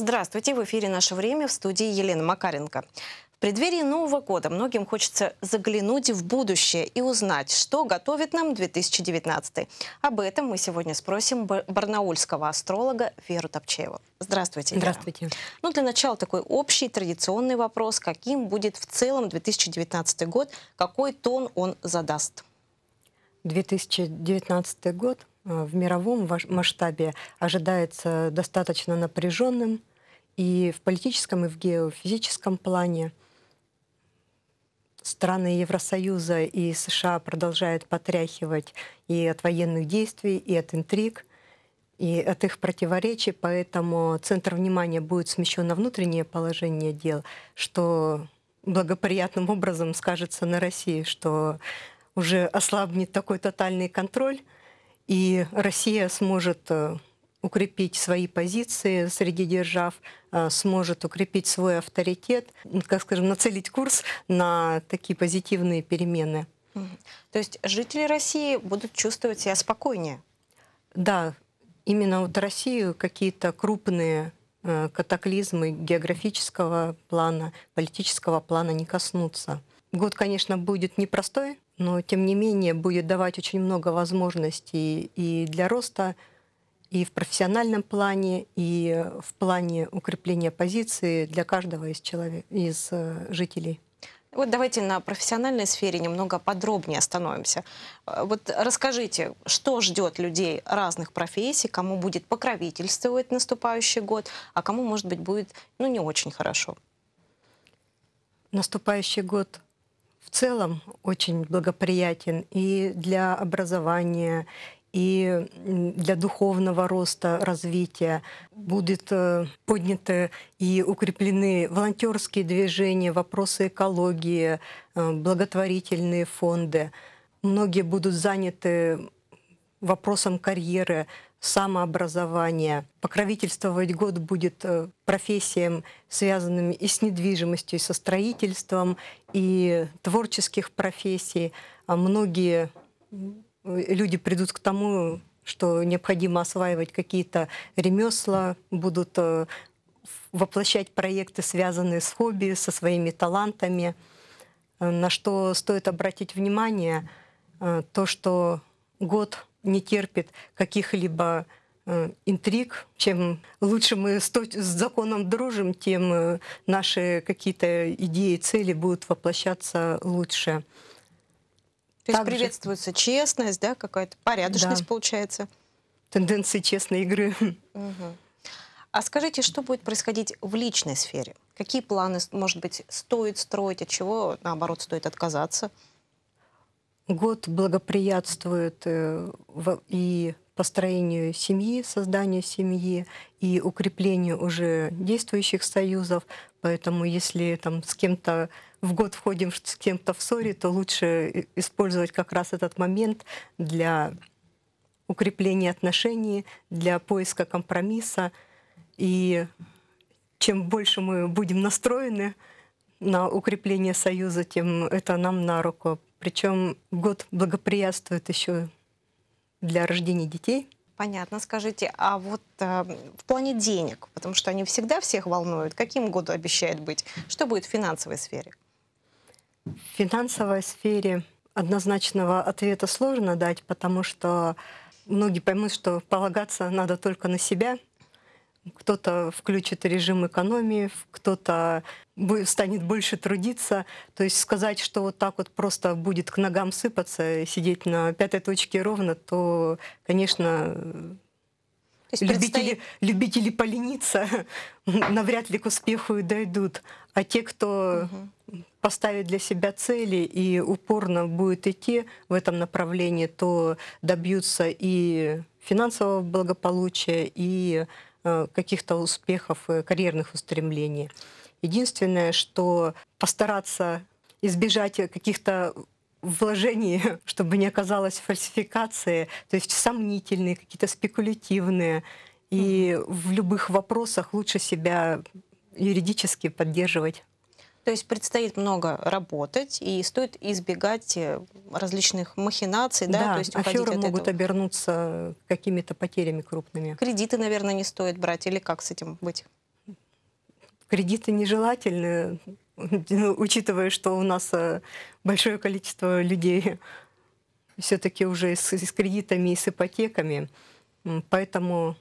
Здравствуйте, в эфире «Наше время» в студии Елена Макаренко. В преддверии Нового года многим хочется заглянуть в будущее и узнать, что готовит нам 2019. Об этом мы сегодня спросим барнаульского астролога Веру Топчееву. Здравствуйте, Вера. Здравствуйте. Ну, для начала такой общий, традиционный вопрос. Каким будет в целом 2019 год? Какой тон он задаст? 2019 год э, в мировом масштабе ожидается достаточно напряженным, и в политическом, и в геофизическом плане. Страны Евросоюза и США продолжают потряхивать и от военных действий, и от интриг, и от их противоречий, поэтому центр внимания будет смещен на внутреннее положение дел, что благоприятным образом скажется на России, что уже ослабнет такой тотальный контроль, и Россия сможет э, укрепить свои позиции среди держав, э, сможет укрепить свой авторитет, как скажем, нацелить курс на такие позитивные перемены. То есть жители России будут чувствовать себя спокойнее? Да, именно вот Россию какие-то крупные э, катаклизмы географического плана, политического плана не коснутся. Год, конечно, будет непростой, но тем не менее будет давать очень много возможностей и для роста и в профессиональном плане, и в плане укрепления позиции для каждого из, человек, из э, жителей. Вот давайте на профессиональной сфере немного подробнее остановимся. Э, вот расскажите, что ждет людей разных профессий, кому будет покровительствовать наступающий год, а кому, может быть, будет ну, не очень хорошо? Наступающий год в целом очень благоприятен и для образования, и для духовного роста, развития. Будут э, подняты и укреплены волонтерские движения, вопросы экологии, э, благотворительные фонды. Многие будут заняты вопросом карьеры, самообразования. Покровительствовать год будет э, профессиям, связанным и с недвижимостью, и со строительством, и творческих профессий. А многие Э, люди придут к тому, что необходимо осваивать какие-то ремесла, будут э, воплощать проекты, связанные с хобби, со своими талантами. Э, на что стоит обратить внимание, то, что год не терпит каких-либо интриг. Чем лучше мы с, законом дружим, тем наши какие-то идеи, цели будут воплощаться лучше. То есть приветствуется честность, да, какая-то порядочность да. получается. Тенденции честной игры. Угу. А скажите, что будет происходить в личной сфере? Какие планы, может быть, стоит строить, от чего, наоборот, стоит отказаться? Год благоприятствует э, и построению семьи, созданию семьи и укреплению уже действующих союзов. Поэтому если там с кем-то в год входим с кем-то в ссоре, то лучше э, использовать как раз этот момент для укрепления отношений, для поиска компромисса. И чем больше мы будем настроены на укрепление союза, тем это нам на руку. Причем год благоприятствует еще для рождения детей. Понятно. Скажите, а вот э, в плане денег, потому что они всегда всех волнуют, каким году обещает быть, что будет в финансовой сфере? В финансовой сфере однозначного ответа сложно дать, потому что многие поймут, что полагаться надо только на себя. Кто-то включит режим экономии, кто-то станет больше трудиться. То есть сказать, что вот так вот просто будет к ногам сыпаться, сидеть на пятой точке ровно, то, конечно, есть любители, предстоит... любители полениться навряд ли к успеху и дойдут. А те, кто угу поставит для себя цели и упорно будет идти в этом направлении, то добьются и финансового благополучия, и э, каких-то успехов, э, карьерных устремлений. Единственное, что постараться избежать каких-то вложений, чтобы не оказалось фальсификации, то есть сомнительные, какие-то спекулятивные. И mm -hmm. в любых вопросах лучше себя юридически поддерживать. То есть предстоит много работать, и стоит избегать э, различных махинаций, да, да то есть аферы от могут этого. обернуться какими-то потерями крупными. Кредиты, наверное, не стоит брать, или как с этим быть? Кредиты нежелательны, ну, учитывая, что у нас э, большое количество людей все-таки уже с, с кредитами и с ипотеками. Поэтому,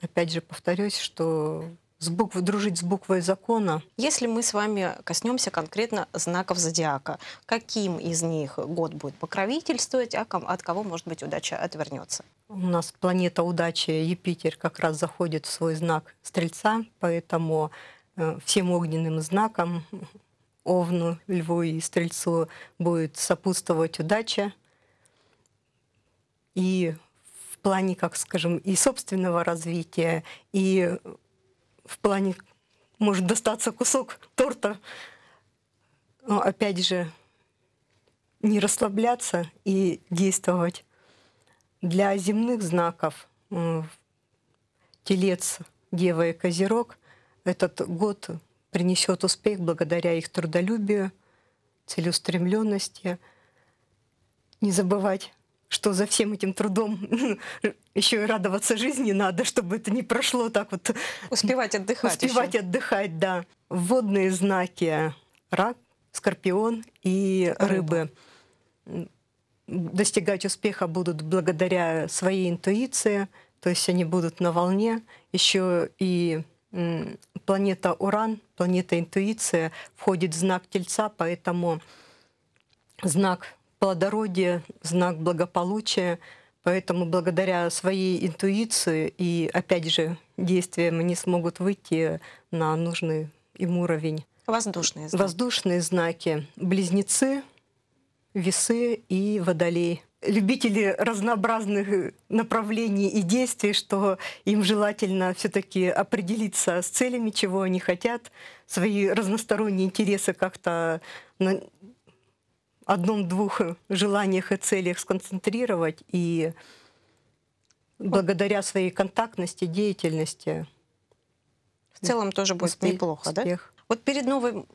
опять же, повторюсь, что с буквы, дружить с буквой закона. Если мы с вами коснемся конкретно знаков зодиака, каким из них год будет покровительствовать, а ком от кого, может быть, удача отвернется? У нас планета удачи Юпитер как раз заходит в свой знак Стрельца, поэтому э, всем огненным знаком Овну, Льву и Стрельцу будет сопутствовать удача. И в плане, как скажем, и собственного развития, и в плане может достаться кусок торта, но опять же не расслабляться и действовать. Для земных знаков э, телец, дева и козерог этот год принесет успех благодаря их трудолюбию, целеустремленности. Не забывать что за всем этим трудом еще и радоваться жизни надо, чтобы это не прошло так вот. Успевать отдыхать. Успевать еще. отдыхать, да. Водные знаки рак, скорпион и рыбы. рыбы. Достигать успеха будут благодаря своей интуиции, то есть они будут на волне. Еще и планета Уран, планета интуиция входит в знак Тельца, поэтому знак плодородие, знак благополучия. Поэтому благодаря своей интуиции и, опять же, действиям они смогут выйти на нужный им уровень. Воздушные знаки. Воздушные знаки. Близнецы, весы и водолей. Любители разнообразных направлений и действий, что им желательно все-таки определиться с целями, чего они хотят, свои разносторонние интересы как-то одном-двух э, желаниях и целях сконцентрировать и благодаря своей контактности, деятельности. В целом тоже будет успех, неплохо, успех. да? Вот перед новым,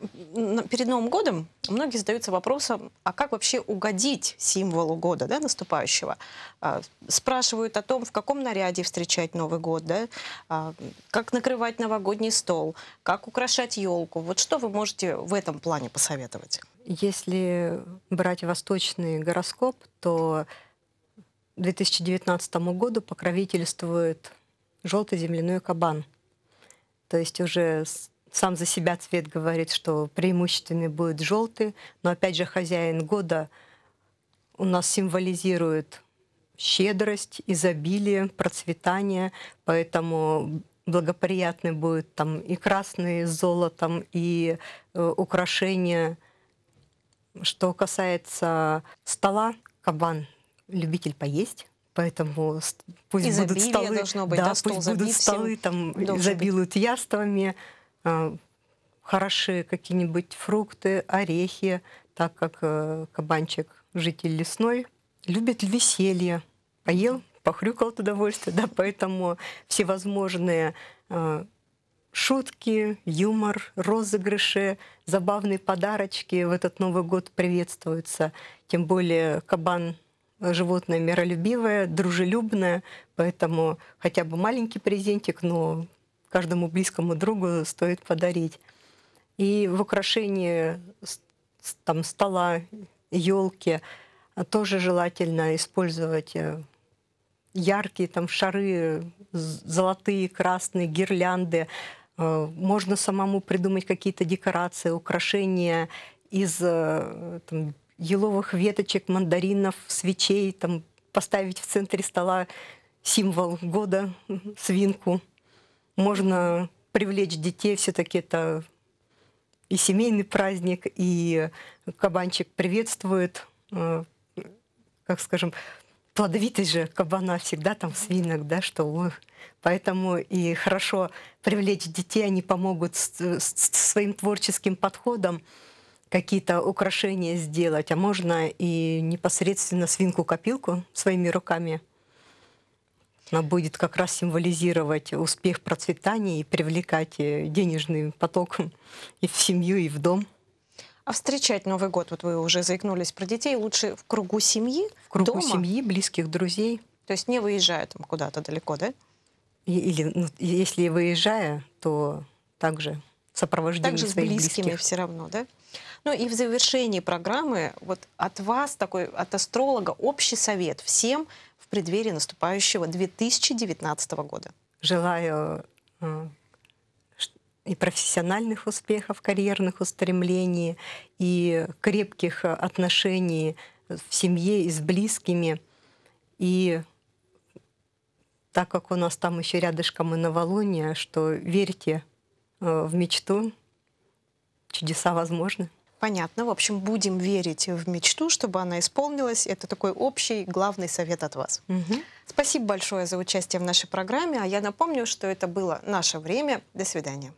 перед новым годом многие задаются вопросом, а как вообще угодить символу года да, наступающего? А, спрашивают о том, в каком наряде встречать Новый год, да? А, как накрывать новогодний стол, как украшать елку. Вот что вы можете в этом плане посоветовать? Если брать восточный гороскоп, то 2019 году покровительствует желтый земляной кабан. То есть уже сам за себя цвет говорит, что преимущественный будет желтый, но опять же хозяин года у нас символизирует щедрость, изобилие, процветание, поэтому благоприятны будут там и красные с золотом, и э, украшения – что касается стола, кабан любитель поесть, поэтому пусть Изобилие будут столы, должно быть, да, да стол будут столы там забилуют быть. яствами, а, хорошие какие-нибудь фрукты, орехи, так как э, кабанчик житель лесной, любит веселье, поел, похрюкал от удовольствия, да, поэтому всевозможные а, шутки, юмор, розыгрыши, забавные подарочки в этот Новый год приветствуются. Тем более кабан животное миролюбивое, дружелюбное, поэтому хотя бы маленький презентик, но каждому близкому другу стоит подарить. И в украшении там, стола, елки тоже желательно использовать э, яркие там шары, золотые, красные, гирлянды, Э, можно самому придумать какие-то декорации, украшения из э, там, еловых веточек, мандаринов, свечей, там, поставить в центре стола символ года, свинку. Можно привлечь детей, все-таки это и семейный праздник, и кабанчик приветствует, э, как скажем, плодовитость же кабана всегда там свинок, да, что ой, поэтому и хорошо привлечь детей, они помогут с, с, с своим творческим подходом какие-то украшения сделать, а можно и непосредственно свинку-копилку своими руками. Она будет как раз символизировать успех, процветания и привлекать э, денежный поток и в семью, и в дом. А встречать Новый год, вот вы уже заикнулись про детей, лучше в кругу семьи, в кругу дома? семьи, близких друзей. То есть не выезжая там куда-то далеко, да? Или ну, если выезжая, то также сопровождение Также с близкими близких. все равно, да? Ну и в завершении программы вот от вас такой, от астролога, общий совет всем в преддверии наступающего 2019 года. Желаю э, и профессиональных успехов, карьерных устремлений, и крепких отношений в семье и с близкими. И так как у нас там еще рядышком и новолуние, что верьте э, в мечту, чудеса возможны. Понятно. В общем, будем верить в мечту, чтобы она исполнилась. Это такой общий главный совет от вас. Угу. Спасибо большое за участие в нашей программе. А я напомню, что это было наше время. До свидания.